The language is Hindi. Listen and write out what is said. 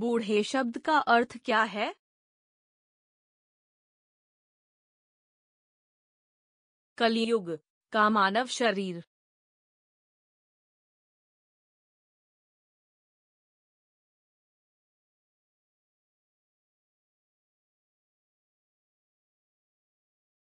बूढ़े शब्द का अर्थ क्या है कलयुग का मानव शरीर